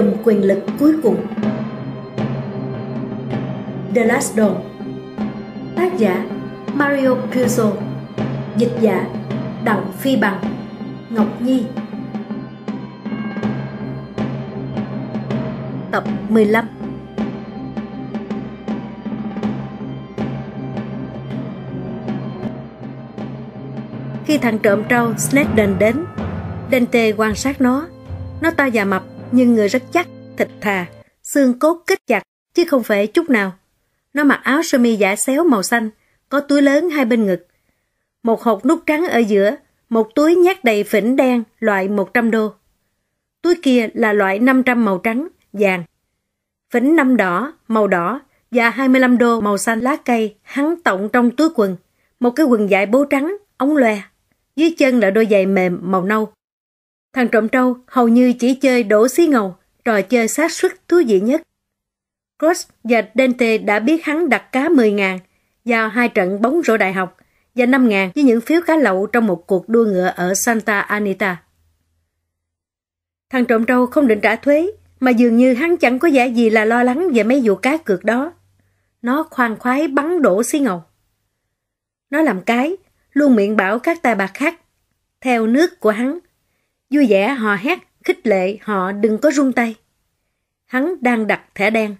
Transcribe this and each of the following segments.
trùm quyền lực cuối cùng The Last Dawn Tác giả Mario Puzo Dịch giả Đặng Phi Bằng Ngọc Nhi Tập 15 Khi thằng trộm trâu Snedden đến Dante quan sát nó Nó to và mập nhưng người rất chắc, thịt thà, xương cốt kết chặt, chứ không phải chút nào. Nó mặc áo sơ mi giả xéo màu xanh, có túi lớn hai bên ngực. Một hộp nút trắng ở giữa, một túi nhát đầy phỉnh đen loại 100 đô. Túi kia là loại 500 màu trắng, vàng. Phỉnh năm đỏ, màu đỏ và 25 đô màu xanh lá cây hắn tổng trong túi quần. Một cái quần dài bố trắng, ống loe. Dưới chân là đôi giày mềm màu nâu. Thằng trộm Trâu hầu như chỉ chơi đổ xí ngầu, trò chơi xác suất thú vị nhất. Cross và Dente đã biết hắn đặt cá 10.000 vào hai trận bóng rổ đại học và 5.000 với những phiếu cá lậu trong một cuộc đua ngựa ở Santa Anita. Thằng Trộm Trâu không định trả thuế, mà dường như hắn chẳng có vẻ gì là lo lắng về mấy vụ cá cược đó. Nó khoan khoái bắn đổ xí ngầu. Nó làm cái, luôn miệng bảo các tài bạc khác, theo nước của hắn, Vui vẻ họ hét, khích lệ họ đừng có run tay. Hắn đang đặt thẻ đen.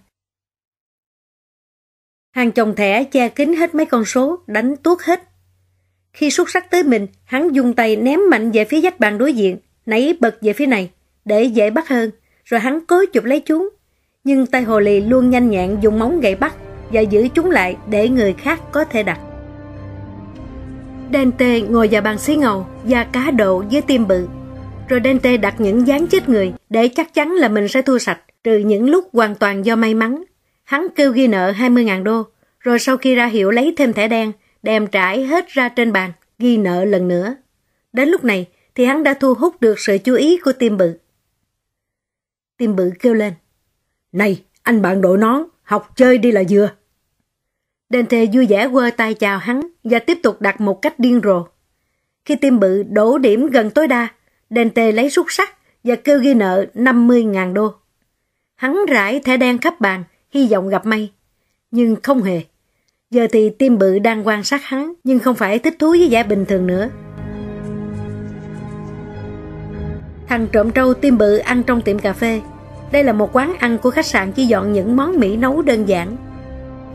Hàng chồng thẻ che kín hết mấy con số, đánh tuốt hết. Khi xuất sắc tới mình, hắn dùng tay ném mạnh về phía dách bàn đối diện, nảy bật về phía này, để dễ bắt hơn, rồi hắn cố chụp lấy chúng. Nhưng tay hồ lì luôn nhanh nhẹn dùng móng gậy bắt và giữ chúng lại để người khác có thể đặt. Dante ngồi vào bàn xí ngầu, da cá độ với tim bự, rồi Dante đặt những dáng chết người để chắc chắn là mình sẽ thua sạch, trừ những lúc hoàn toàn do may mắn. Hắn kêu ghi nợ 20.000 đô, rồi sau khi ra hiệu lấy thêm thẻ đen, đem trải hết ra trên bàn, ghi nợ lần nữa. Đến lúc này thì hắn đã thu hút được sự chú ý của tim bự. Tim bự kêu lên. Này, anh bạn đội nón, học chơi đi là vừa. Dante vui vẻ quơ tay chào hắn và tiếp tục đặt một cách điên rồ. Khi tim bự đổ điểm gần tối đa Dante lấy rút sắt và kêu ghi nợ 50.000 đô. Hắn rải thẻ đen khắp bàn, hy vọng gặp may. Nhưng không hề. Giờ thì tim bự đang quan sát hắn, nhưng không phải thích thú với vẻ bình thường nữa. Thằng trộm trâu tim bự ăn trong tiệm cà phê. Đây là một quán ăn của khách sạn chỉ dọn những món Mỹ nấu đơn giản.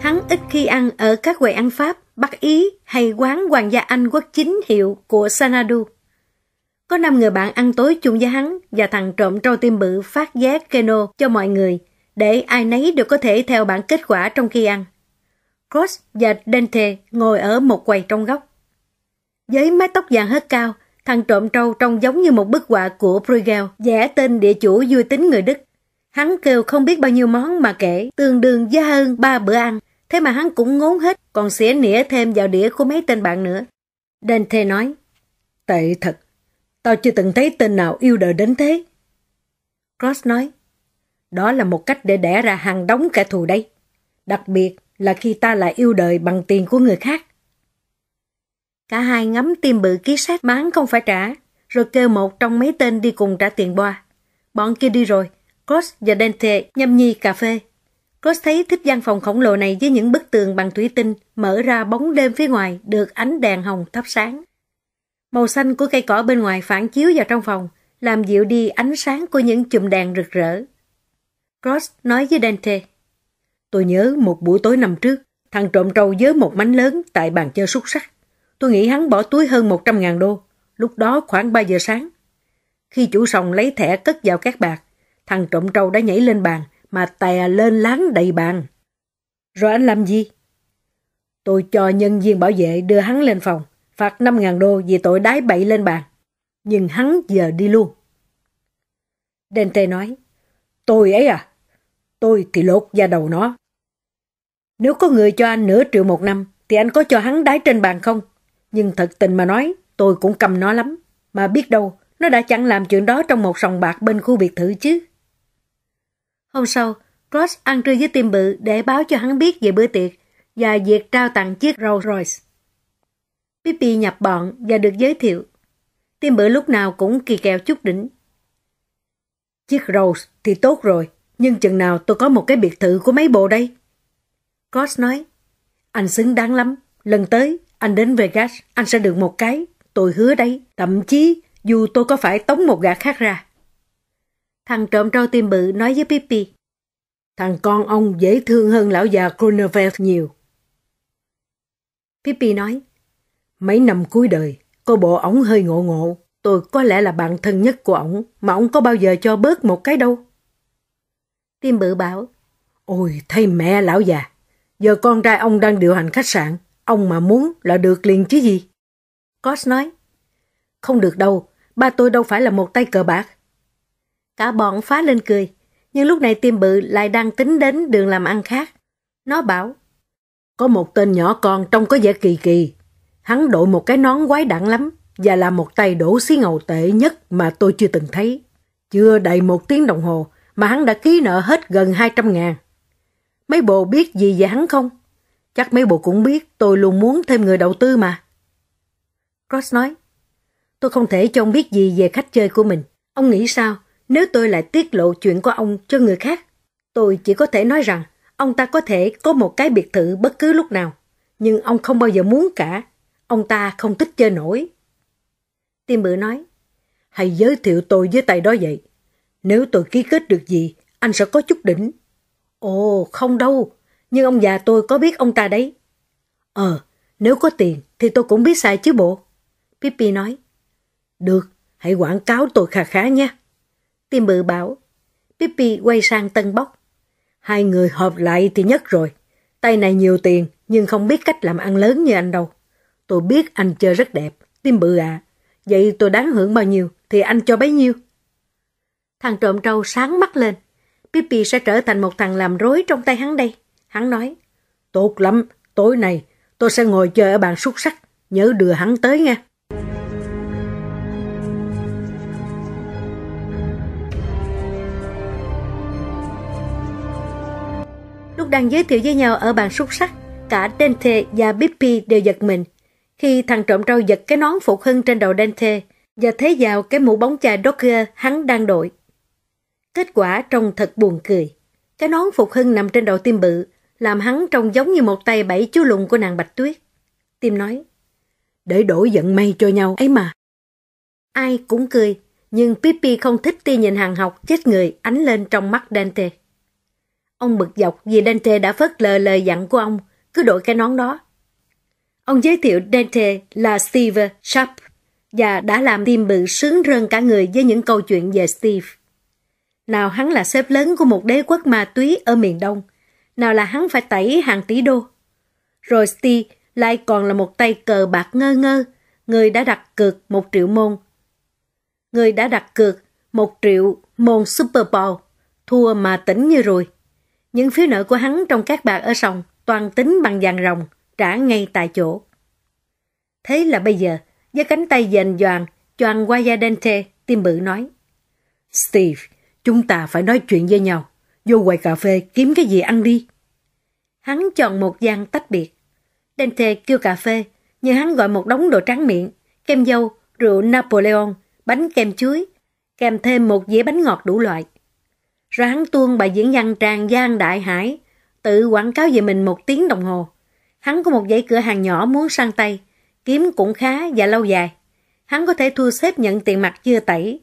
Hắn ít khi ăn ở các quầy ăn Pháp, Bắc Ý hay quán hoàng gia Anh quốc chính hiệu của Sanadu. Có 5 người bạn ăn tối chung với hắn và thằng trộm trâu tim bự phát giá keno cho mọi người để ai nấy đều có thể theo bản kết quả trong khi ăn. Cross và Dante ngồi ở một quầy trong góc. Với mái tóc vàng hết cao, thằng trộm trâu trông giống như một bức họa của Bruegel vẽ tên địa chủ vui tính người Đức. Hắn kêu không biết bao nhiêu món mà kể, tương đương với hơn ba bữa ăn. Thế mà hắn cũng ngốn hết, còn xỉa nỉa thêm vào đĩa của mấy tên bạn nữa. Dante nói, tệ thật, Tao chưa từng thấy tên nào yêu đời đến thế. Cross nói, đó là một cách để đẻ ra hàng đống kẻ thù đây. Đặc biệt là khi ta lại yêu đời bằng tiền của người khác. Cả hai ngắm tìm bự ký sát bán không phải trả, rồi kêu một trong mấy tên đi cùng trả tiền boa. Bọn kia đi rồi, Cross và Dante nhâm nhi cà phê. Cross thấy thích văn phòng khổng lồ này với những bức tường bằng thủy tinh mở ra bóng đêm phía ngoài được ánh đèn hồng thắp sáng. Màu xanh của cây cỏ bên ngoài phản chiếu vào trong phòng, làm dịu đi ánh sáng của những chùm đèn rực rỡ. Cross nói với Dante. Tôi nhớ một buổi tối năm trước, thằng trộm trâu với một mánh lớn tại bàn chơi xúc sắc. Tôi nghĩ hắn bỏ túi hơn 100.000 đô, lúc đó khoảng 3 giờ sáng. Khi chủ sòng lấy thẻ cất vào các bạc, thằng trộm trâu đã nhảy lên bàn mà tè lên láng đầy bàn. Rồi anh làm gì? Tôi cho nhân viên bảo vệ đưa hắn lên phòng phạt 5.000 đô vì tội đái bậy lên bàn. Nhưng hắn giờ đi luôn. Dente nói, tôi ấy à, tôi thì lột da đầu nó. Nếu có người cho anh nửa triệu một năm, thì anh có cho hắn đái trên bàn không? Nhưng thật tình mà nói, tôi cũng cầm nó lắm. Mà biết đâu, nó đã chẳng làm chuyện đó trong một sòng bạc bên khu biệt thự chứ. Hôm sau, Cross ăn trưa với tim bự để báo cho hắn biết về bữa tiệc và việc trao tặng chiếc Rolls Royce. Pippi nhập bọn và được giới thiệu. Tim bữa lúc nào cũng kỳ kèo chút đỉnh. Chiếc Rose thì tốt rồi, nhưng chừng nào tôi có một cái biệt thự của mấy bộ đây? Cos nói, anh xứng đáng lắm. Lần tới, anh đến Vegas, anh sẽ được một cái. Tôi hứa đây, thậm chí dù tôi có phải tống một gã khác ra. Thằng trộm trâu tim bự nói với Pippi. Thằng con ông dễ thương hơn lão già Grunewald nhiều. Pippi nói, Mấy năm cuối đời, cô bộ ổng hơi ngộ ngộ, tôi có lẽ là bạn thân nhất của ổng, mà ổng có bao giờ cho bớt một cái đâu. Tim bự bảo, ôi thay mẹ lão già, giờ con trai ông đang điều hành khách sạn, ông mà muốn là được liền chứ gì. Cos nói, không được đâu, ba tôi đâu phải là một tay cờ bạc. Cả bọn phá lên cười, nhưng lúc này tim bự lại đang tính đến đường làm ăn khác. Nó bảo, có một tên nhỏ con trông có vẻ kỳ kỳ, Hắn đội một cái nón quái đản lắm và là một tay đổ xí ngầu tệ nhất mà tôi chưa từng thấy. Chưa đầy một tiếng đồng hồ mà hắn đã ký nợ hết gần 200 ngàn. Mấy bộ biết gì về hắn không? Chắc mấy bộ cũng biết tôi luôn muốn thêm người đầu tư mà. Cross nói, tôi không thể cho ông biết gì về khách chơi của mình. Ông nghĩ sao nếu tôi lại tiết lộ chuyện của ông cho người khác? Tôi chỉ có thể nói rằng ông ta có thể có một cái biệt thự bất cứ lúc nào, nhưng ông không bao giờ muốn cả Ông ta không thích chơi nổi. Tim bự nói, hãy giới thiệu tôi với tay đó vậy. Nếu tôi ký kết được gì, anh sẽ có chút đỉnh. Ồ, không đâu, nhưng ông già tôi có biết ông ta đấy. Ờ, nếu có tiền thì tôi cũng biết xài chứ bộ. Pippi nói, được, hãy quảng cáo tôi khá khá nha. Tim bự bảo, Pippi quay sang Tân bốc. Hai người hợp lại thì nhất rồi. Tay này nhiều tiền nhưng không biết cách làm ăn lớn như anh đâu. Tôi biết anh chơi rất đẹp, tim bự À. Vậy tôi đáng hưởng bao nhiêu thì anh cho bấy nhiêu. Thằng trộm trâu sáng mắt lên. Pippi sẽ trở thành một thằng làm rối trong tay hắn đây. Hắn nói, tốt lắm, tối nay tôi sẽ ngồi chơi ở bàn xuất sắc, nhớ đưa hắn tới nghe. Lúc đang giới thiệu với nhau ở bàn xuất sắc, cả Dente và Pippi đều giật mình khi thằng trộm râu giật cái nón phục hưng trên đầu Dante và thế vào cái mũ bóng chà Dogger hắn đang đội. Kết quả trông thật buồn cười. Cái nón phục hưng nằm trên đầu tim bự, làm hắn trông giống như một tay bảy chú lùng của nàng Bạch Tuyết. Tim nói, để đổi giận may cho nhau ấy mà. Ai cũng cười, nhưng Pippi không thích tia nhìn hàng học chết người ánh lên trong mắt Dante. Ông bực dọc vì Dante đã phớt lờ lời dặn của ông, cứ đội cái nón đó. Ông giới thiệu Dante là Steve Sharp và đã làm tim bự sướng rơn cả người với những câu chuyện về Steve. Nào hắn là sếp lớn của một đế quốc ma túy ở miền Đông, nào là hắn phải tẩy hàng tỷ đô. Rồi Steve lại còn là một tay cờ bạc ngơ ngơ, người đã đặt cược một triệu môn. Người đã đặt cược một triệu môn Super Bowl, thua mà tỉnh như rồi. Những phiếu nợ của hắn trong các bạc ở sòng toàn tính bằng vàng rồng trả ngay tại chỗ. Thế là bây giờ, với cánh tay dền doàn, Choan Guayadente tim bự nói. Steve, chúng ta phải nói chuyện với nhau. Vô quầy cà phê kiếm cái gì ăn đi. Hắn chọn một gian tách biệt. Dente kêu cà phê, nhưng hắn gọi một đống đồ tráng miệng, kem dâu, rượu Napoleon, bánh kem chuối, kèm thêm một dĩa bánh ngọt đủ loại. Rồi hắn tuôn bài diễn văn tràn gian đại hải, tự quảng cáo về mình một tiếng đồng hồ. Hắn có một dãy cửa hàng nhỏ muốn sang tay, kiếm cũng khá và lâu dài. Hắn có thể thu xếp nhận tiền mặt chưa tẩy,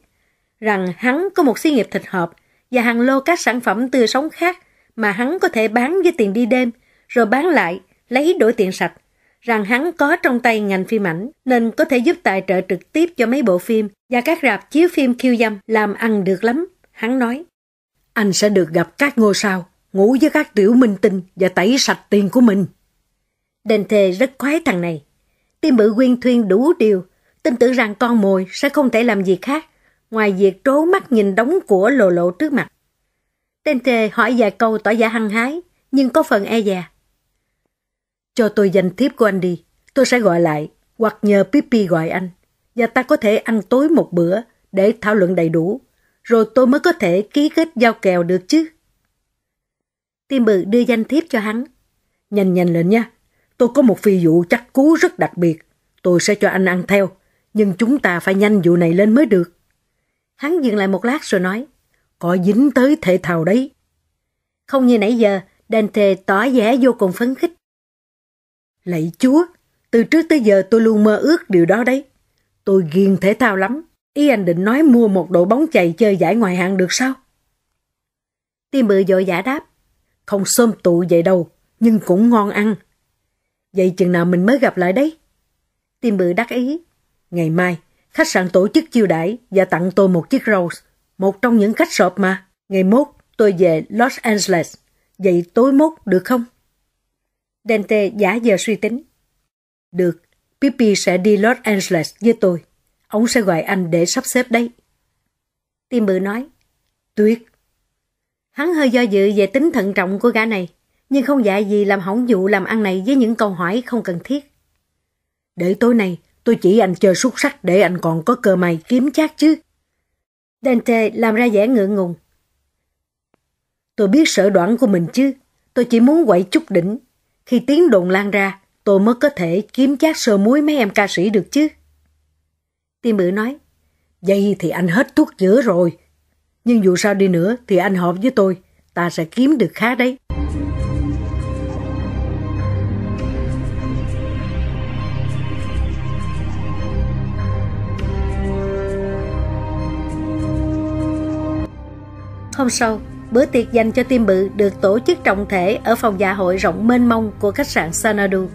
rằng hắn có một xí nghiệp thịt hộp và hàng lô các sản phẩm tươi sống khác mà hắn có thể bán với tiền đi đêm, rồi bán lại, lấy đổi tiền sạch. Rằng hắn có trong tay ngành phim ảnh nên có thể giúp tài trợ trực tiếp cho mấy bộ phim và các rạp chiếu phim khiêu dâm làm ăn được lắm, hắn nói. Anh sẽ được gặp các ngôi sao, ngủ với các tiểu minh tinh và tẩy sạch tiền của mình. Đền thề rất khoái thằng này. Tim bự quyên thuyên đủ điều, tin tưởng rằng con mồi sẽ không thể làm gì khác, ngoài việc trố mắt nhìn đóng của lộ lộ trước mặt. Đền thề hỏi vài câu tỏ giả hăng hái, nhưng có phần e dè. Cho tôi danh thiếp của anh đi, tôi sẽ gọi lại, hoặc nhờ Pippi gọi anh, và ta có thể ăn tối một bữa để thảo luận đầy đủ, rồi tôi mới có thể ký kết giao kèo được chứ. Tim bự đưa danh thiếp cho hắn. Nhanh nhanh lên nha, tôi có một phi vụ chắc cú rất đặc biệt. Tôi sẽ cho anh ăn theo, nhưng chúng ta phải nhanh vụ này lên mới được. Hắn dừng lại một lát rồi nói, có dính tới thể thao đấy. Không như nãy giờ, Dante tỏ vẻ vô cùng phấn khích. Lạy chúa, từ trước tới giờ tôi luôn mơ ước điều đó đấy. Tôi ghiền thể thao lắm. Ý anh định nói mua một đội bóng chày chơi giải ngoài hạng được sao? Tim bự dội giả đáp. Không xôm tụ vậy đâu, nhưng cũng ngon ăn. Vậy chừng nào mình mới gặp lại đấy? Tim bự đắc ý. Ngày mai, khách sạn tổ chức chiêu đãi và tặng tôi một chiếc Rolls một trong những khách sộp mà. Ngày mốt, tôi về Los Angeles. Vậy tối mốt được không? Dante giả giờ suy tính. Được, Pippi sẽ đi Los Angeles với tôi. Ông sẽ gọi anh để sắp xếp đấy. Tim bự nói. Tuyệt. Hắn hơi do dự về tính thận trọng của gã này nhưng không dạy gì làm hỏng vụ làm ăn này với những câu hỏi không cần thiết. Để tối nay, tôi chỉ anh chơi xuất sắc để anh còn có cơ may kiếm chắc chứ. Dante làm ra vẻ ngượng ngùng. Tôi biết sở đoạn của mình chứ, tôi chỉ muốn quậy chút đỉnh. Khi tiếng đồn lan ra, tôi mới có thể kiếm chát sơ muối mấy em ca sĩ được chứ. Tiên bự nói, vậy thì anh hết thuốc chữa rồi. Nhưng dù sao đi nữa thì anh hợp với tôi, ta sẽ kiếm được khá đấy. Hôm sau, bữa tiệc dành cho tim bự được tổ chức trọng thể ở phòng dạ hội rộng mênh mông của khách sạn Sanadu.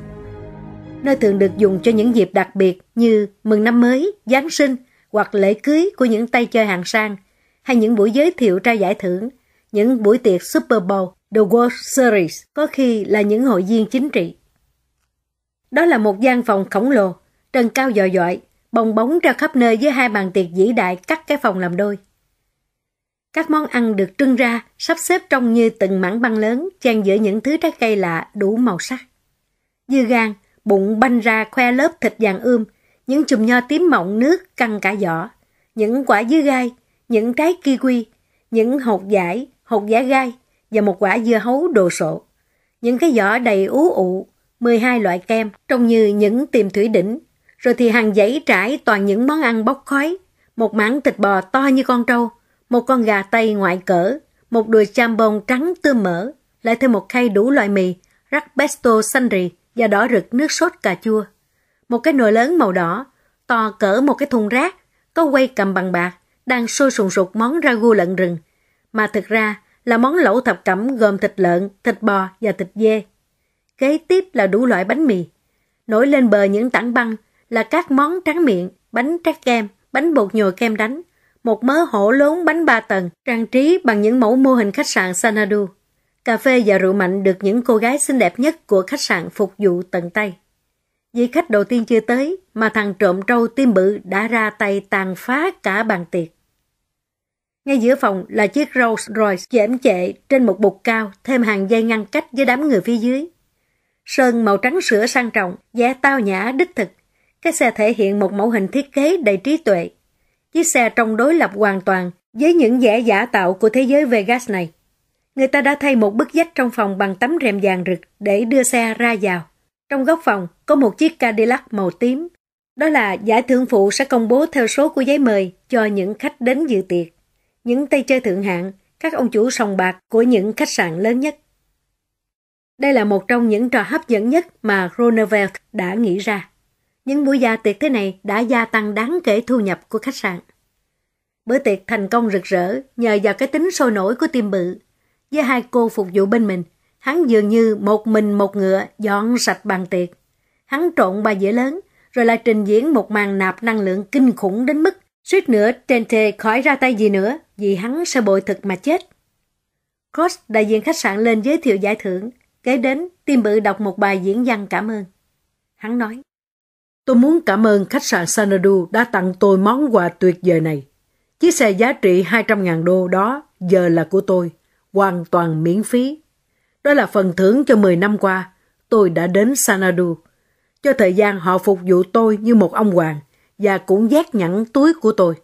Nơi thường được dùng cho những dịp đặc biệt như mừng năm mới, Giáng sinh hoặc lễ cưới của những tay chơi hạng sang hay những buổi giới thiệu trao giải thưởng, những buổi tiệc Super Bowl, The World Series có khi là những hội viên chính trị. Đó là một gian phòng khổng lồ, trần cao dò dọi, bong bóng ra khắp nơi với hai bàn tiệc vĩ đại cắt cái phòng làm đôi. Các món ăn được trưng ra, sắp xếp trông như từng mảng băng lớn, chan giữa những thứ trái cây lạ đủ màu sắc. Dư gan, bụng banh ra khoe lớp thịt vàng ươm, những chùm nho tím mọng nước căng cả giỏ, những quả dưa gai, những trái kiwi, những hột giải, hột giả gai và một quả dưa hấu đồ sộ. Những cái giỏ đầy ú ụ, 12 loại kem trông như những tiềm thủy đỉnh, rồi thì hàng dãy trải toàn những món ăn bốc khói, một mảng thịt bò to như con trâu, một con gà tây ngoại cỡ, một đùi chambon trắng tươm mỡ, lại thêm một khay đủ loại mì, rắc pesto xanh rì và đỏ rực nước sốt cà chua. Một cái nồi lớn màu đỏ, to cỡ một cái thùng rác, có quay cầm bằng bạc, đang sôi sùng sục món ragu lợn rừng, mà thực ra là món lẩu thập cẩm gồm thịt lợn, thịt bò và thịt dê. Kế tiếp là đủ loại bánh mì. Nổi lên bờ những tảng băng là các món tráng miệng, bánh tráng kem, bánh bột nhồi kem đánh, một mớ hổ lớn bánh ba tầng, trang trí bằng những mẫu mô hình khách sạn Sanadu. Cà phê và rượu mạnh được những cô gái xinh đẹp nhất của khách sạn phục vụ tận tay. Vì khách đầu tiên chưa tới, mà thằng trộm trâu tim bự đã ra tay tàn phá cả bàn tiệc. Ngay giữa phòng là chiếc Rolls Royce chễm chệ trên một bục cao thêm hàng dây ngăn cách với đám người phía dưới. Sơn màu trắng sữa sang trọng, vẻ tao nhã đích thực. Cái xe thể hiện một mẫu hình thiết kế đầy trí tuệ, Chiếc xe trong đối lập hoàn toàn với những vẻ giả tạo của thế giới Vegas này. Người ta đã thay một bức dách trong phòng bằng tấm rèm vàng rực để đưa xe ra vào. Trong góc phòng có một chiếc Cadillac màu tím. Đó là giải thưởng phụ sẽ công bố theo số của giấy mời cho những khách đến dự tiệc. Những tay chơi thượng hạng, các ông chủ sòng bạc của những khách sạn lớn nhất. Đây là một trong những trò hấp dẫn nhất mà Ronald đã nghĩ ra. Những buổi gia tiệc thế này đã gia tăng đáng kể thu nhập của khách sạn. Bữa tiệc thành công rực rỡ nhờ vào cái tính sôi nổi của tim bự. Với hai cô phục vụ bên mình, hắn dường như một mình một ngựa dọn sạch bàn tiệc. Hắn trộn ba dĩa lớn, rồi lại trình diễn một màn nạp năng lượng kinh khủng đến mức suýt nữa Trente khỏi ra tay gì nữa vì hắn sẽ bội thực mà chết. Cross đại diện khách sạn lên giới thiệu giải thưởng, kế đến tim bự đọc một bài diễn văn cảm ơn. Hắn nói, Tôi muốn cảm ơn khách sạn Sanadu đã tặng tôi món quà tuyệt vời này. Chiếc xe giá trị 200.000 đô đó giờ là của tôi, hoàn toàn miễn phí. Đó là phần thưởng cho 10 năm qua tôi đã đến Sanadu. Cho thời gian họ phục vụ tôi như một ông hoàng và cũng giác nhẵn túi của tôi.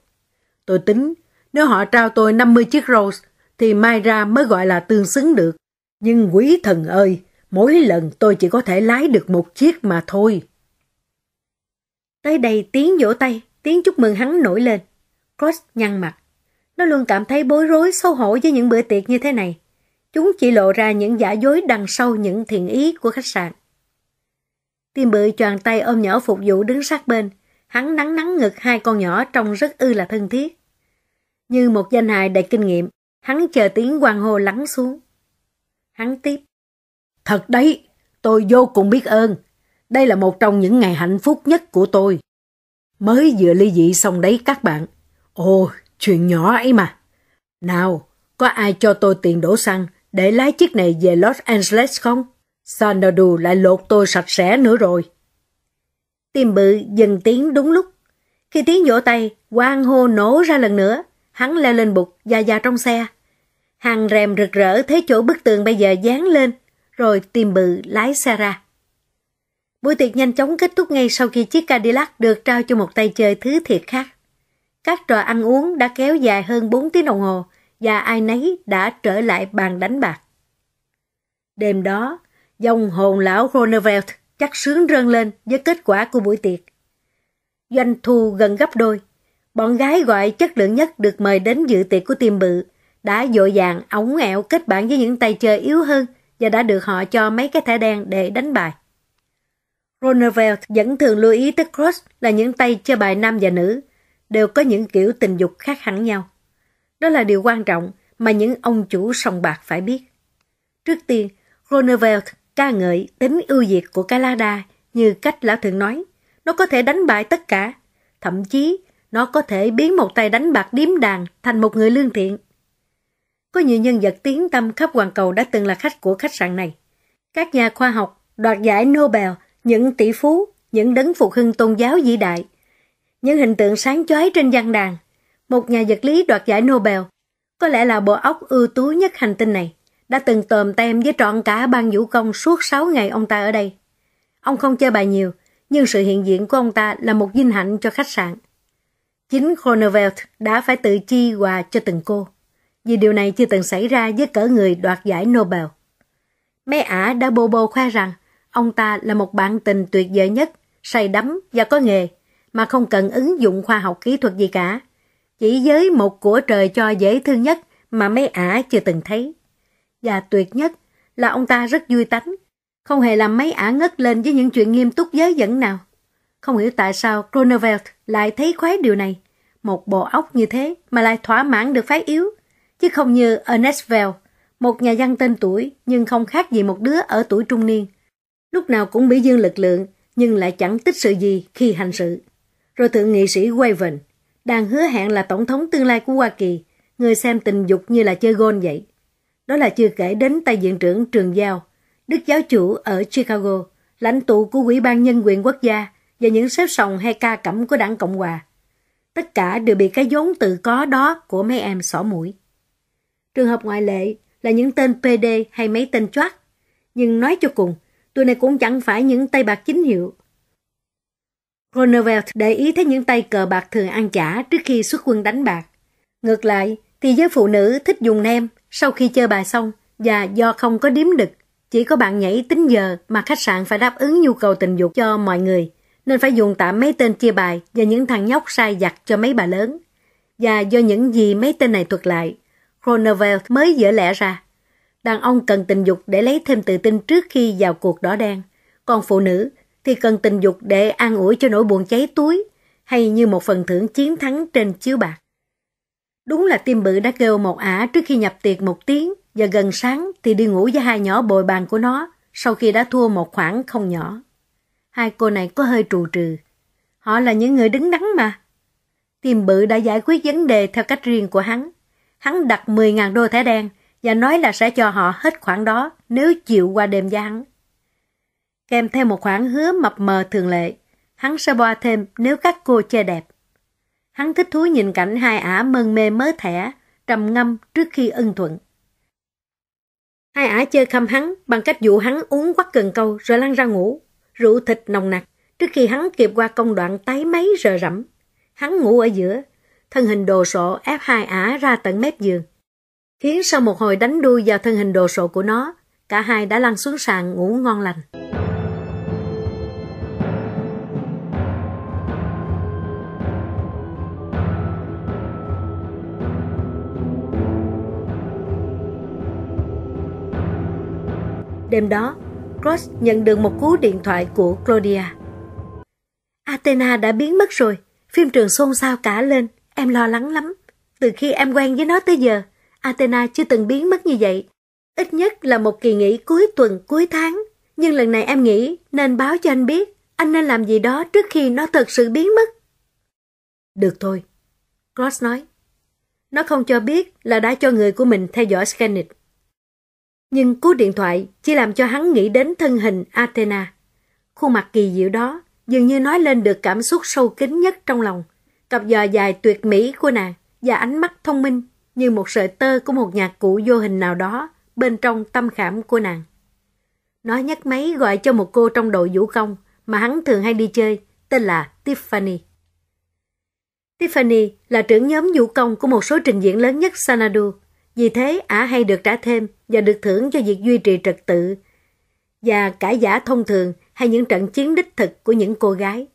Tôi tính nếu họ trao tôi 50 chiếc Rose thì mai ra mới gọi là tương xứng được. Nhưng quý thần ơi, mỗi lần tôi chỉ có thể lái được một chiếc mà thôi. Tới đây tiếng vỗ tay, tiếng chúc mừng hắn nổi lên. Cross nhăn mặt. Nó luôn cảm thấy bối rối, xấu hổ với những bữa tiệc như thế này. Chúng chỉ lộ ra những giả dối đằng sau những thiện ý của khách sạn. Tim bự choàng tay ôm nhỏ phục vụ đứng sát bên. Hắn nắng nắng ngực hai con nhỏ trông rất ư là thân thiết. Như một danh hài đầy kinh nghiệm, hắn chờ tiếng hoàng hô lắng xuống. Hắn tiếp. Thật đấy, tôi vô cùng biết ơn. Đây là một trong những ngày hạnh phúc nhất của tôi. Mới vừa ly dị xong đấy các bạn. Ồ, chuyện nhỏ ấy mà. Nào, có ai cho tôi tiền đổ xăng để lái chiếc này về Los Angeles không? Sanadu lại lột tôi sạch sẽ nữa rồi. Tim bự dừng tiếng đúng lúc. Khi tiếng vỗ tay, quang hô nổ ra lần nữa, hắn leo lên bục, già già trong xe. Hàng rèm rực rỡ thấy chỗ bức tường bây giờ dán lên, rồi tìm bự lái xe ra. Buổi tiệc nhanh chóng kết thúc ngay sau khi chiếc Cadillac được trao cho một tay chơi thứ thiệt khác. Các trò ăn uống đã kéo dài hơn 4 tiếng đồng hồ và ai nấy đã trở lại bàn đánh bạc. Đêm đó, dòng hồn lão Ronevelt chắc sướng rơn lên với kết quả của buổi tiệc. Doanh thu gần gấp đôi. Bọn gái gọi chất lượng nhất được mời đến dự tiệc của tiêm bự đã dội dàng ống ẹo kết bạn với những tay chơi yếu hơn và đã được họ cho mấy cái thẻ đen để đánh bài. Ronnevel vẫn thường lưu ý tới cross là những tay chơi bài nam và nữ, đều có những kiểu tình dục khác hẳn nhau. Đó là điều quan trọng mà những ông chủ sòng bạc phải biết. Trước tiên, Ronnevel ca ngợi tính ưu việt của Calada như cách lão thường nói. Nó có thể đánh bại tất cả. Thậm chí, nó có thể biến một tay đánh bạc điếm đàn thành một người lương thiện. Có nhiều nhân vật tiếng tâm khắp hoàn cầu đã từng là khách của khách sạn này. Các nhà khoa học đoạt giải Nobel những tỷ phú, những đấng phục hưng tôn giáo vĩ đại, những hình tượng sáng chói trên văn đàn, một nhà vật lý đoạt giải Nobel, có lẽ là bộ óc ưu tú nhất hành tinh này, đã từng tòm tem với trọn cả ban vũ công suốt 6 ngày ông ta ở đây. Ông không chơi bài nhiều, nhưng sự hiện diện của ông ta là một vinh hạnh cho khách sạn. Chính Kroneveld đã phải tự chi quà cho từng cô, vì điều này chưa từng xảy ra với cỡ người đoạt giải Nobel. Mấy ả đã bô bô khoe rằng Ông ta là một bạn tình tuyệt vời nhất, say đắm và có nghề, mà không cần ứng dụng khoa học kỹ thuật gì cả. Chỉ với một của trời cho dễ thương nhất mà mấy ả chưa từng thấy. Và tuyệt nhất là ông ta rất vui tánh, không hề làm mấy ả ngất lên với những chuyện nghiêm túc giới dẫn nào. Không hiểu tại sao Cronenwelt lại thấy khoái điều này. Một bộ óc như thế mà lại thỏa mãn được phái yếu, chứ không như Ernest Vell, một nhà văn tên tuổi nhưng không khác gì một đứa ở tuổi trung niên, lúc nào cũng bị dương lực lượng nhưng lại chẳng tích sự gì khi hành sự. Rồi thượng nghị sĩ Waven, đang hứa hẹn là tổng thống tương lai của Hoa Kỳ, người xem tình dục như là chơi gôn vậy. Đó là chưa kể đến tay diện trưởng Trường Giao, đức giáo chủ ở Chicago, lãnh tụ của quỹ ban Nhân quyền Quốc gia và những xếp sòng hay ca cẩm của đảng Cộng Hòa. Tất cả đều bị cái vốn tự có đó của mấy em xỏ mũi. Trường hợp ngoại lệ là những tên PD hay mấy tên choát. Nhưng nói cho cùng, tụi này cũng chẳng phải những tay bạc chính hiệu. Roosevelt để ý thấy những tay cờ bạc thường ăn chả trước khi xuất quân đánh bạc. Ngược lại, thì giới phụ nữ thích dùng nem sau khi chơi bài xong và do không có điếm đực, chỉ có bạn nhảy tính giờ mà khách sạn phải đáp ứng nhu cầu tình dục cho mọi người, nên phải dùng tạm mấy tên chia bài và những thằng nhóc sai giặt cho mấy bà lớn. Và do những gì mấy tên này thuật lại, Cronenwell mới dở lẽ ra. Đàn ông cần tình dục để lấy thêm tự tin trước khi vào cuộc đỏ đen. Còn phụ nữ thì cần tình dục để an ủi cho nỗi buồn cháy túi hay như một phần thưởng chiến thắng trên chiếu bạc. Đúng là tim bự đã kêu một ả trước khi nhập tiệc một tiếng và gần sáng thì đi ngủ với hai nhỏ bồi bàn của nó sau khi đã thua một khoản không nhỏ. Hai cô này có hơi trù trừ. Họ là những người đứng đắn mà. Tim bự đã giải quyết vấn đề theo cách riêng của hắn. Hắn đặt 10.000 đô thẻ đen và nói là sẽ cho họ hết khoản đó nếu chịu qua đêm với hắn. Kèm thêm một khoản hứa mập mờ thường lệ, hắn sẽ boa thêm nếu các cô chê đẹp. Hắn thích thú nhìn cảnh hai ả mân mê mớ thẻ, trầm ngâm trước khi ân thuận. Hai ả chơi khăm hắn bằng cách dụ hắn uống quắt cần câu rồi lăn ra ngủ, rượu thịt nồng nặc trước khi hắn kịp qua công đoạn tái máy rờ rẫm. Hắn ngủ ở giữa, thân hình đồ sộ ép hai ả ra tận mép giường. Khiến sau một hồi đánh đuôi vào thân hình đồ sộ của nó, cả hai đã lăn xuống sàn ngủ ngon lành. Đêm đó, Cross nhận được một cú điện thoại của Claudia. Athena đã biến mất rồi, phim trường xôn xao cả lên, em lo lắng lắm. Từ khi em quen với nó tới giờ, Athena chưa từng biến mất như vậy. Ít nhất là một kỳ nghỉ cuối tuần cuối tháng. Nhưng lần này em nghĩ nên báo cho anh biết anh nên làm gì đó trước khi nó thật sự biến mất. Được thôi, Cross nói. Nó không cho biết là đã cho người của mình theo dõi Scannick. Nhưng cú điện thoại chỉ làm cho hắn nghĩ đến thân hình Athena. Khuôn mặt kỳ diệu đó dường như nói lên được cảm xúc sâu kín nhất trong lòng. Cặp giò dài tuyệt mỹ của nàng và ánh mắt thông minh như một sợi tơ của một nhạc cụ vô hình nào đó bên trong tâm khảm của nàng. Nó nhắc máy gọi cho một cô trong đội vũ công mà hắn thường hay đi chơi, tên là Tiffany. Tiffany là trưởng nhóm vũ công của một số trình diễn lớn nhất Sanadu, vì thế ả hay được trả thêm và được thưởng cho việc duy trì trật tự và cả giả thông thường hay những trận chiến đích thực của những cô gái.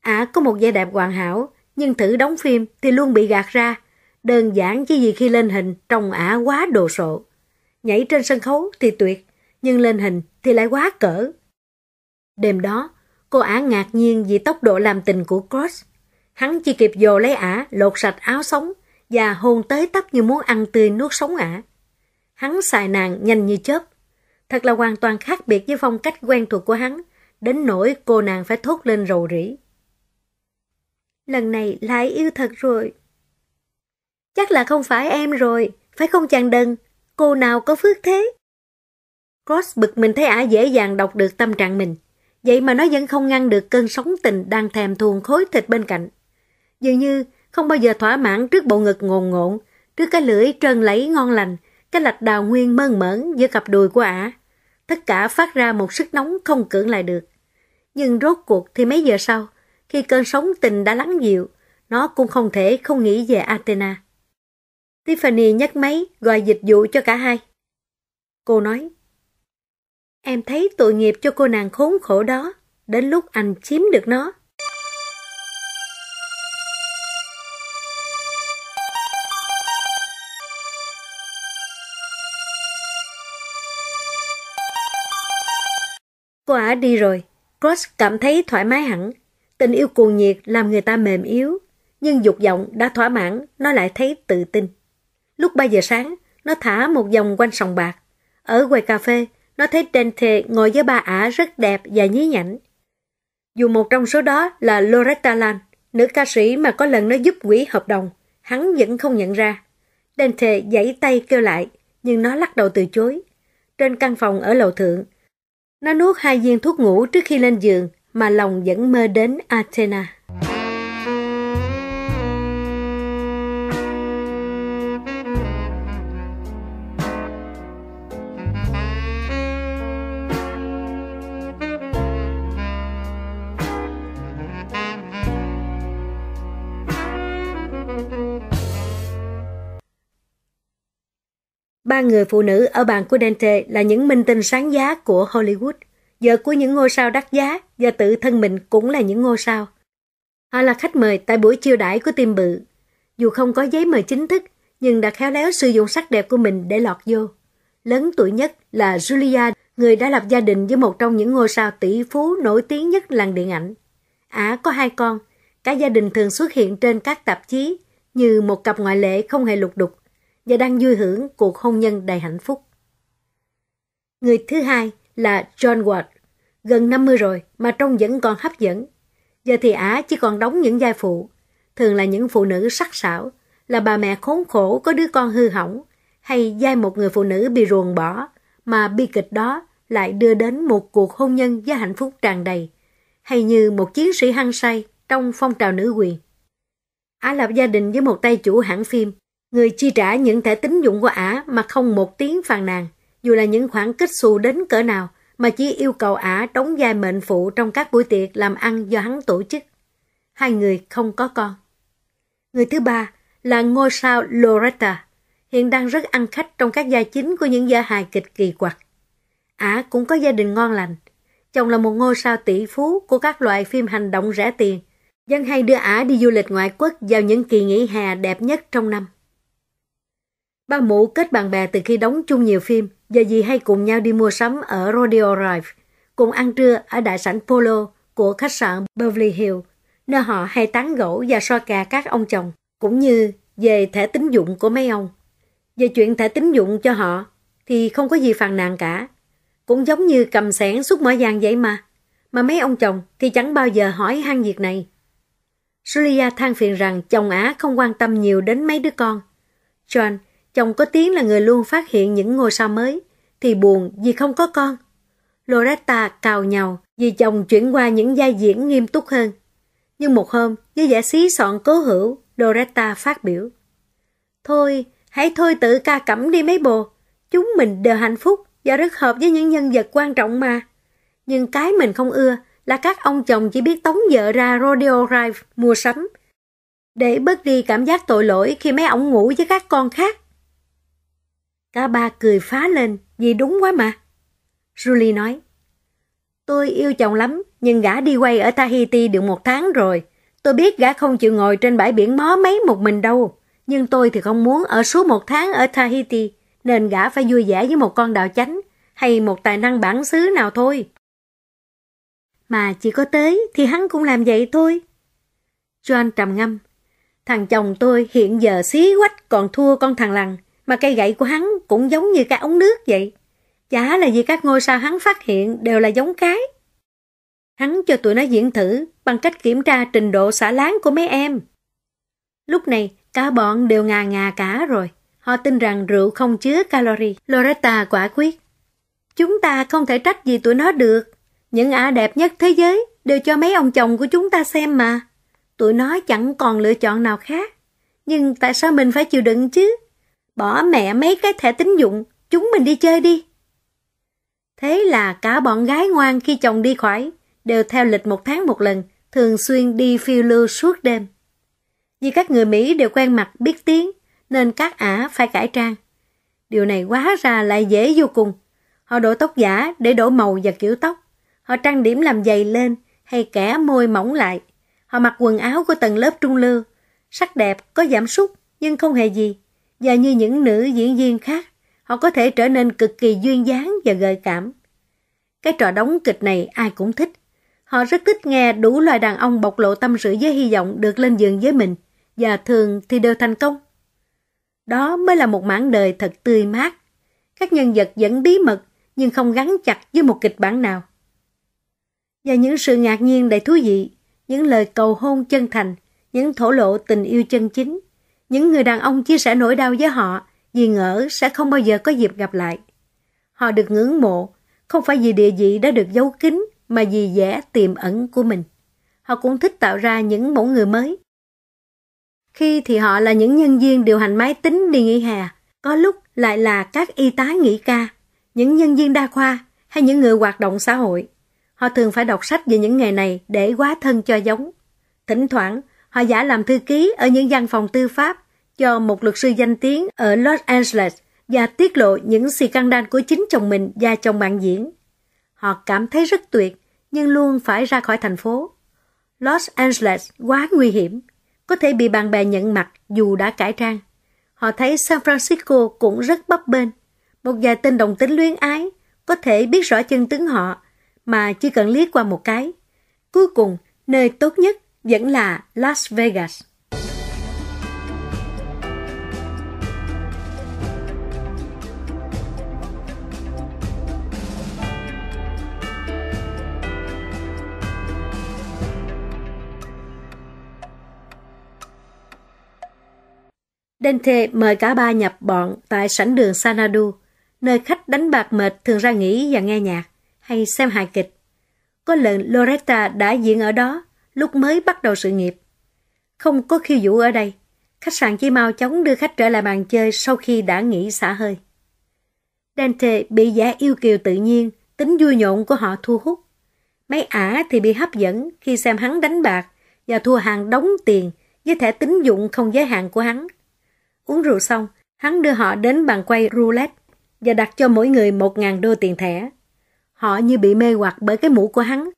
Ả có một vẻ đẹp hoàn hảo, nhưng thử đóng phim thì luôn bị gạt ra Đơn giản chỉ vì khi lên hình trông ả quá đồ sộ. Nhảy trên sân khấu thì tuyệt, nhưng lên hình thì lại quá cỡ. Đêm đó, cô ả ngạc nhiên vì tốc độ làm tình của Cross. Hắn chỉ kịp dồ lấy ả, lột sạch áo sống và hôn tới tấp như muốn ăn tươi nuốt sống ả. Hắn xài nàng nhanh như chớp. Thật là hoàn toàn khác biệt với phong cách quen thuộc của hắn, đến nỗi cô nàng phải thốt lên rầu rĩ. Lần này lại yêu thật rồi chắc là không phải em rồi, phải không chàng đừng? Cô nào có phước thế? Cross bực mình thấy ả dễ dàng đọc được tâm trạng mình. Vậy mà nó vẫn không ngăn được cơn sóng tình đang thèm thuồng khối thịt bên cạnh. Dường như không bao giờ thỏa mãn trước bộ ngực ngồn ngộn, trước cái lưỡi trơn lấy ngon lành, cái lạch đào nguyên mơn mởn giữa cặp đùi của ả. Tất cả phát ra một sức nóng không cưỡng lại được. Nhưng rốt cuộc thì mấy giờ sau, khi cơn sóng tình đã lắng dịu, nó cũng không thể không nghĩ về Athena. Tiffany nhấc máy gọi dịch vụ cho cả hai. Cô nói, Em thấy tội nghiệp cho cô nàng khốn khổ đó, đến lúc anh chiếm được nó. Cô ả đi rồi, Cross cảm thấy thoải mái hẳn. Tình yêu cuồng nhiệt làm người ta mềm yếu, nhưng dục vọng đã thỏa mãn, nó lại thấy tự tin. Lúc 3 giờ sáng, nó thả một vòng quanh sòng bạc. Ở quầy cà phê, nó thấy Dente ngồi với ba ả rất đẹp và nhí nhảnh. Dù một trong số đó là Loretta Lan, nữ ca sĩ mà có lần nó giúp quỹ hợp đồng, hắn vẫn không nhận ra. Dente giãy tay kêu lại, nhưng nó lắc đầu từ chối. Trên căn phòng ở lầu thượng, nó nuốt hai viên thuốc ngủ trước khi lên giường mà lòng vẫn mơ đến Athena. Ba người phụ nữ ở bàn của Dante là những minh tinh sáng giá của Hollywood, vợ của những ngôi sao đắt giá và tự thân mình cũng là những ngôi sao. Họ là khách mời tại buổi chiêu đãi của tim bự. Dù không có giấy mời chính thức, nhưng đã khéo léo sử dụng sắc đẹp của mình để lọt vô. Lớn tuổi nhất là Julia, người đã lập gia đình với một trong những ngôi sao tỷ phú nổi tiếng nhất làng điện ảnh. À, có hai con. Cả gia đình thường xuất hiện trên các tạp chí, như một cặp ngoại lệ không hề lục đục, và đang vui hưởng cuộc hôn nhân đầy hạnh phúc. Người thứ hai là John Ward gần 50 rồi mà trông vẫn còn hấp dẫn. Giờ thì á chỉ còn đóng những vai phụ, thường là những phụ nữ sắc sảo, là bà mẹ khốn khổ có đứa con hư hỏng, hay vai một người phụ nữ bị ruồng bỏ, mà bi kịch đó lại đưa đến một cuộc hôn nhân với hạnh phúc tràn đầy, hay như một chiến sĩ hăng say trong phong trào nữ quyền. á lập gia đình với một tay chủ hãng phim, Người chi trả những thẻ tín dụng của ả mà không một tiếng phàn nàn, dù là những khoản kết xù đến cỡ nào mà chỉ yêu cầu ả đóng vai mệnh phụ trong các buổi tiệc làm ăn do hắn tổ chức. Hai người không có con. Người thứ ba là ngôi sao Loretta, hiện đang rất ăn khách trong các gia chính của những gia hài kịch kỳ quặc. Ả cũng có gia đình ngon lành. Chồng là một ngôi sao tỷ phú của các loại phim hành động rẻ tiền. Dân hay đưa Ả đi du lịch ngoại quốc vào những kỳ nghỉ hè đẹp nhất trong năm. Ba mụ kết bạn bè từ khi đóng chung nhiều phim, giờ gì hay cùng nhau đi mua sắm ở Rodeo Drive, cùng ăn trưa ở đại sảnh Polo của khách sạn Beverly Hill, nơi họ hay tán gẫu và so kè các ông chồng, cũng như về thẻ tín dụng của mấy ông. Về chuyện thẻ tín dụng cho họ thì không có gì phàn nàn cả. Cũng giống như cầm sẻn suốt mở gian vậy mà. Mà mấy ông chồng thì chẳng bao giờ hỏi han việc này. Julia than phiền rằng chồng Á không quan tâm nhiều đến mấy đứa con. John Chồng có tiếng là người luôn phát hiện những ngôi sao mới, thì buồn vì không có con. Loretta cào nhau vì chồng chuyển qua những giai diễn nghiêm túc hơn. Nhưng một hôm, với giả xí soạn cố hữu, Loretta phát biểu. Thôi, hãy thôi tự ca cẩm đi mấy bồ. Chúng mình đều hạnh phúc và rất hợp với những nhân vật quan trọng mà. Nhưng cái mình không ưa là các ông chồng chỉ biết tống vợ ra Rodeo Drive mua sắm. Để bớt đi cảm giác tội lỗi khi mấy ông ngủ với các con khác. Cả ba cười phá lên vì đúng quá mà. Julie nói, Tôi yêu chồng lắm, nhưng gã đi quay ở Tahiti được một tháng rồi. Tôi biết gã không chịu ngồi trên bãi biển mó mấy một mình đâu. Nhưng tôi thì không muốn ở suốt một tháng ở Tahiti, nên gã phải vui vẻ với một con đào chánh hay một tài năng bản xứ nào thôi. Mà chỉ có tới thì hắn cũng làm vậy thôi. John trầm ngâm. Thằng chồng tôi hiện giờ xí quách còn thua con thằng lằng mà cây gậy của hắn cũng giống như cái ống nước vậy. Chả là vì các ngôi sao hắn phát hiện đều là giống cái. Hắn cho tụi nó diễn thử bằng cách kiểm tra trình độ xả láng của mấy em. Lúc này, cả bọn đều ngà ngà cả rồi. Họ tin rằng rượu không chứa calori. Loretta quả quyết. Chúng ta không thể trách gì tụi nó được. Những ả đẹp nhất thế giới đều cho mấy ông chồng của chúng ta xem mà. Tụi nó chẳng còn lựa chọn nào khác. Nhưng tại sao mình phải chịu đựng chứ? Bỏ mẹ mấy cái thẻ tín dụng, chúng mình đi chơi đi. Thế là cả bọn gái ngoan khi chồng đi khỏi, đều theo lịch một tháng một lần, thường xuyên đi phiêu lưu suốt đêm. Vì các người Mỹ đều quen mặt biết tiếng, nên các ả phải cải trang. Điều này quá ra lại dễ vô cùng. Họ đổ tóc giả để đổ màu và kiểu tóc. Họ trang điểm làm dày lên hay kẻ môi mỏng lại. Họ mặc quần áo của tầng lớp trung lưu. Sắc đẹp có giảm sút nhưng không hề gì. Và như những nữ diễn viên khác, họ có thể trở nên cực kỳ duyên dáng và gợi cảm. Cái trò đóng kịch này ai cũng thích. Họ rất thích nghe đủ loài đàn ông bộc lộ tâm sự với hy vọng được lên giường với mình và thường thì đều thành công. Đó mới là một mảng đời thật tươi mát. Các nhân vật vẫn bí mật nhưng không gắn chặt với một kịch bản nào. Và những sự ngạc nhiên đầy thú vị, những lời cầu hôn chân thành, những thổ lộ tình yêu chân chính, những người đàn ông chia sẻ nỗi đau với họ vì ngỡ sẽ không bao giờ có dịp gặp lại. Họ được ngưỡng mộ, không phải vì địa vị đã được giấu kín mà vì vẻ tiềm ẩn của mình. Họ cũng thích tạo ra những mẫu người mới. Khi thì họ là những nhân viên điều hành máy tính đi nghỉ hè, có lúc lại là các y tá nghỉ ca, những nhân viên đa khoa hay những người hoạt động xã hội. Họ thường phải đọc sách về những nghề này để quá thân cho giống. Thỉnh thoảng, Họ giả làm thư ký ở những văn phòng tư pháp cho một luật sư danh tiếng ở Los Angeles và tiết lộ những căng đan của chính chồng mình và chồng bạn diễn. Họ cảm thấy rất tuyệt, nhưng luôn phải ra khỏi thành phố. Los Angeles quá nguy hiểm, có thể bị bạn bè nhận mặt dù đã cải trang. Họ thấy San Francisco cũng rất bấp bênh. Một vài tên đồng tính luyến ái có thể biết rõ chân tướng họ mà chỉ cần liếc qua một cái. Cuối cùng, nơi tốt nhất vẫn là Las Vegas. Dante mời cả ba nhập bọn tại sảnh đường Sanadu, nơi khách đánh bạc mệt thường ra nghỉ và nghe nhạc, hay xem hài kịch. Có lần Loretta đã diễn ở đó lúc mới bắt đầu sự nghiệp. Không có khiêu vũ ở đây, khách sạn chỉ mau chóng đưa khách trở lại bàn chơi sau khi đã nghỉ xả hơi. Dante bị giá yêu kiều tự nhiên, tính vui nhộn của họ thu hút. Mấy ả thì bị hấp dẫn khi xem hắn đánh bạc và thua hàng đóng tiền với thẻ tín dụng không giới hạn của hắn. Uống rượu xong, hắn đưa họ đến bàn quay roulette và đặt cho mỗi người một ngàn đô tiền thẻ. Họ như bị mê hoặc bởi cái mũ của hắn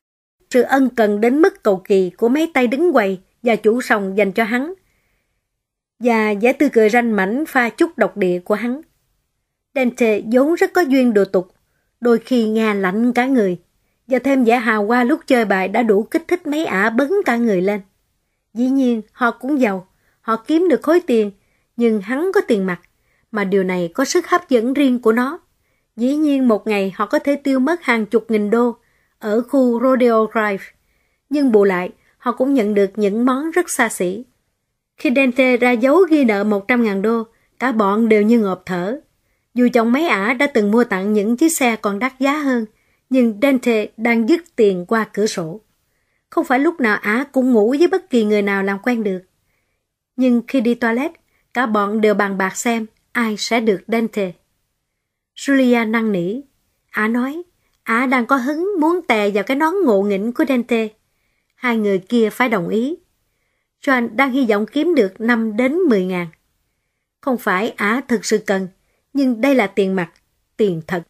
sự ân cần đến mức cầu kỳ của mấy tay đứng quầy và chủ sòng dành cho hắn. Và giải tư cười ranh mảnh pha chút độc địa của hắn. Dante vốn rất có duyên đồ tục, đôi khi nghe lạnh cả người. Và thêm giả hào qua lúc chơi bài đã đủ kích thích mấy ả bấn cả người lên. Dĩ nhiên, họ cũng giàu, họ kiếm được khối tiền, nhưng hắn có tiền mặt, mà điều này có sức hấp dẫn riêng của nó. Dĩ nhiên một ngày họ có thể tiêu mất hàng chục nghìn đô ở khu Rodeo Drive, nhưng bù lại, họ cũng nhận được những món rất xa xỉ. Khi Dante ra dấu ghi nợ 100.000 đô, cả bọn đều như ngộp thở. Dù chồng mấy ả đã từng mua tặng những chiếc xe còn đắt giá hơn, nhưng Dante đang dứt tiền qua cửa sổ. Không phải lúc nào ả cũng ngủ với bất kỳ người nào làm quen được. Nhưng khi đi toilet, cả bọn đều bàn bạc xem ai sẽ được Dante. Julia năn nỉ. Ả nói, Ả đang có hứng muốn tè vào cái nón ngộ nghĩnh của Dante. Hai người kia phải đồng ý. Joan đang hy vọng kiếm được 5 đến 10 ngàn. Không phải Ả thực sự cần, nhưng đây là tiền mặt, tiền thật.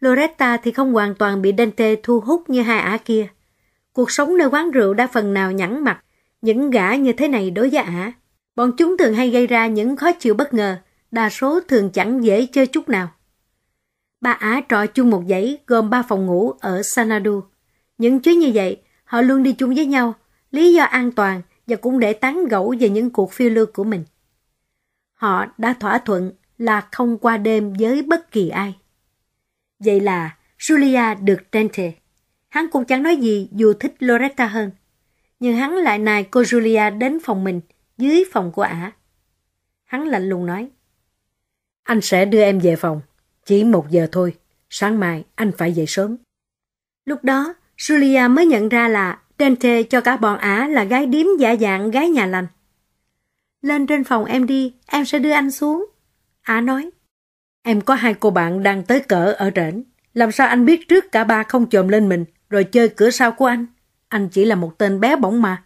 Loretta thì không hoàn toàn bị Dante thu hút như hai Ả kia. Cuộc sống nơi quán rượu đã phần nào nhẵn mặt, những gã như thế này đối với Ả. Bọn chúng thường hay gây ra những khó chịu bất ngờ, đa số thường chẳng dễ chơi chút nào ba Á trọ chung một dãy gồm ba phòng ngủ ở Sanadu. Những chuyến như vậy, họ luôn đi chung với nhau, lý do an toàn và cũng để tán gẫu về những cuộc phiêu lưu của mình. Họ đã thỏa thuận là không qua đêm với bất kỳ ai. Vậy là Julia được Dante. Hắn cũng chẳng nói gì dù thích Loretta hơn. Nhưng hắn lại nài cô Julia đến phòng mình, dưới phòng của ả. Hắn lạnh lùng nói. Anh sẽ đưa em về phòng. Chỉ một giờ thôi, sáng mai anh phải dậy sớm. Lúc đó, Julia mới nhận ra là Dante cho cả bọn ả là gái điếm giả dạng gái nhà lành. Lên trên phòng em đi, em sẽ đưa anh xuống. Ả nói, em có hai cô bạn đang tới cỡ ở trển. Làm sao anh biết trước cả ba không chồm lên mình rồi chơi cửa sau của anh? Anh chỉ là một tên bé bỏng mà.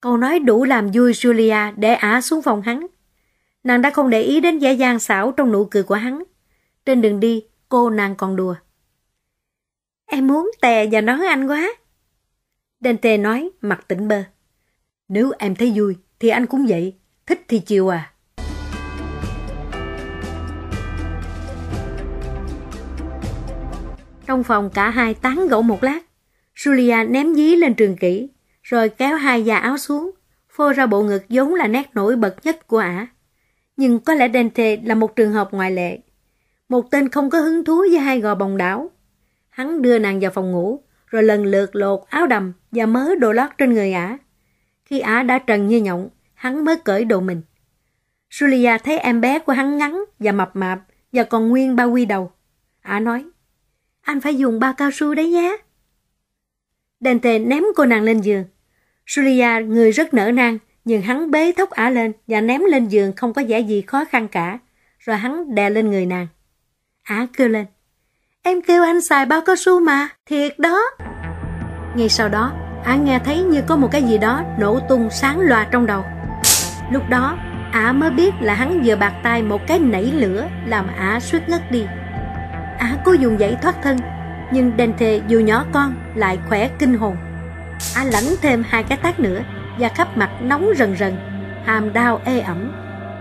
Câu nói đủ làm vui Julia để ả xuống phòng hắn. Nàng đã không để ý đến dễ dàng xảo trong nụ cười của hắn trên đường đi, cô nàng còn đùa. Em muốn tè và nói anh quá. Đền tè nói, mặt tỉnh bơ. Nếu em thấy vui, thì anh cũng vậy. Thích thì chiều à. Trong phòng cả hai tán gẫu một lát. Julia ném dí lên trường kỷ, rồi kéo hai da áo xuống, phô ra bộ ngực vốn là nét nổi bật nhất của ả. Nhưng có lẽ Dante là một trường hợp ngoại lệ. Một tên không có hứng thú với hai gò bồng đảo. Hắn đưa nàng vào phòng ngủ, rồi lần lượt lột áo đầm và mớ đồ lót trên người ả. Khi ả đã trần như nhộng, hắn mới cởi đồ mình. Julia thấy em bé của hắn ngắn và mập mạp và còn nguyên bao quy đầu. Ả nói, anh phải dùng ba cao su đấy nhé. Dante ném cô nàng lên giường. Julia người rất nở nang, nhưng hắn bế thốc ả lên và ném lên giường không có vẻ gì khó khăn cả. Rồi hắn đè lên người nàng. Á kêu lên. Em kêu anh xài bao cao su mà, thiệt đó. Ngay sau đó, Á nghe thấy như có một cái gì đó nổ tung sáng loà trong đầu. Lúc đó, Á mới biết là hắn vừa bạc tay một cái nảy lửa làm Á suýt ngất đi. Á cố dùng dãy thoát thân, nhưng đền thề dù nhỏ con lại khỏe kinh hồn. Á lãnh thêm hai cái tác nữa và khắp mặt nóng rần rần, hàm đau ê ẩm.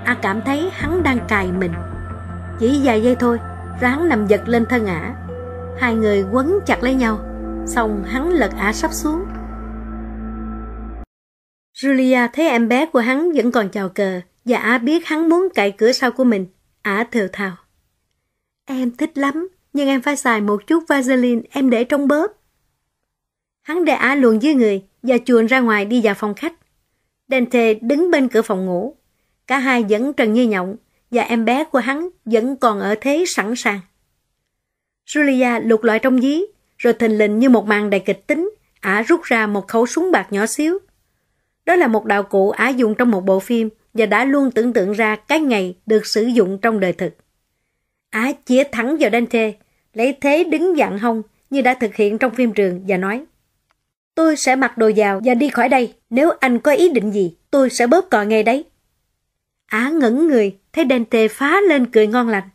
Á cảm thấy hắn đang cài mình. Chỉ vài giây thôi, ráng nằm giật lên thân ả hai người quấn chặt lấy nhau xong hắn lật ả sắp xuống julia thấy em bé của hắn vẫn còn chào cờ và ả biết hắn muốn cậy cửa sau của mình ả thều thào em thích lắm nhưng em phải xài một chút vaseline em để trong bóp hắn để ả luồn dưới người và chuồn ra ngoài đi vào phòng khách dante đứng bên cửa phòng ngủ cả hai vẫn trần như nhộng và em bé của hắn vẫn còn ở thế sẵn sàng. Julia lục lọi trong dí, rồi thình lình như một màn đầy kịch tính, ả rút ra một khẩu súng bạc nhỏ xíu. Đó là một đạo cụ ả dùng trong một bộ phim và đã luôn tưởng tượng ra cái ngày được sử dụng trong đời thực. Ả chĩa thẳng vào Dante, lấy thế đứng dạng hông như đã thực hiện trong phim trường và nói Tôi sẽ mặc đồ vào và đi khỏi đây. Nếu anh có ý định gì, tôi sẽ bóp cò ngay đấy. Á ngẩn người, thấy Dante phá lên cười ngon lành.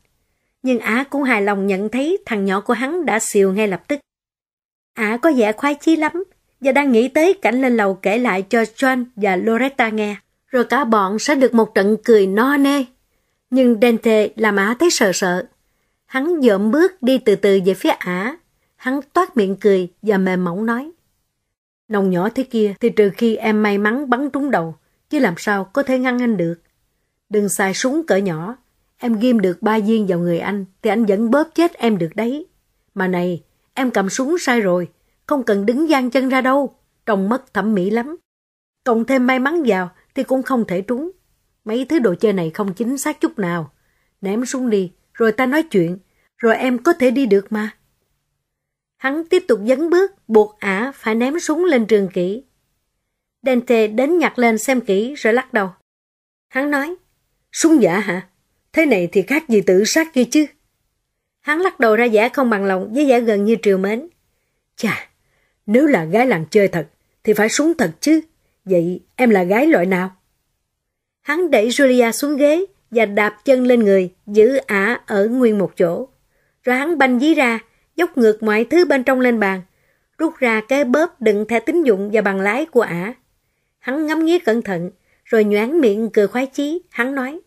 Nhưng Á cũng hài lòng nhận thấy thằng nhỏ của hắn đã xìu ngay lập tức. Á có vẻ khoái chí lắm, và đang nghĩ tới cảnh lên lầu kể lại cho John và Loretta nghe. Rồi cả bọn sẽ được một trận cười no nê. Nhưng Dante làm Á thấy sợ sợ. Hắn dợm bước đi từ từ về phía Á. Hắn toát miệng cười và mềm mỏng nói. Nòng nhỏ thế kia thì trừ khi em may mắn bắn trúng đầu, chứ làm sao có thể ngăn anh được. Đừng xài súng cỡ nhỏ. Em ghim được ba viên vào người anh thì anh vẫn bóp chết em được đấy. Mà này, em cầm súng sai rồi. Không cần đứng gian chân ra đâu. Trông mất thẩm mỹ lắm. Cộng thêm may mắn vào thì cũng không thể trúng. Mấy thứ đồ chơi này không chính xác chút nào. Ném súng đi, rồi ta nói chuyện. Rồi em có thể đi được mà. Hắn tiếp tục dấn bước, buộc ả phải ném súng lên trường kỹ. Dante đến nhặt lên xem kỹ rồi lắc đầu. Hắn nói, Súng giả hả? Thế này thì khác gì tự sát kia chứ? Hắn lắc đầu ra giả không bằng lòng với giả gần như triều mến. Chà, nếu là gái làng chơi thật thì phải súng thật chứ. Vậy em là gái loại nào? Hắn đẩy Julia xuống ghế và đạp chân lên người, giữ ả ở nguyên một chỗ. Rồi hắn banh dí ra, dốc ngược mọi thứ bên trong lên bàn, rút ra cái bóp đựng thẻ tín dụng và bằng lái của ả. Hắn ngắm nghía cẩn thận, rồi nhoáng miệng cười khoái chí, hắn nói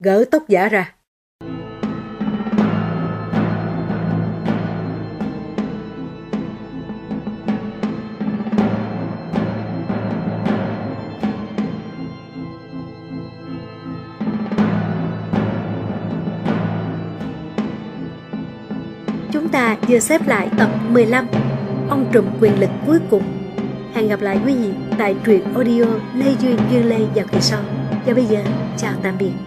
gỡ tóc giả ra. Chúng ta vừa xếp lại tập 15 Ông trùm quyền lực cuối cùng Hẹn gặp lại quý vị tại truyện audio Lê Duyên Duyên Lê vào kỳ sau Và bây giờ, chào tạm biệt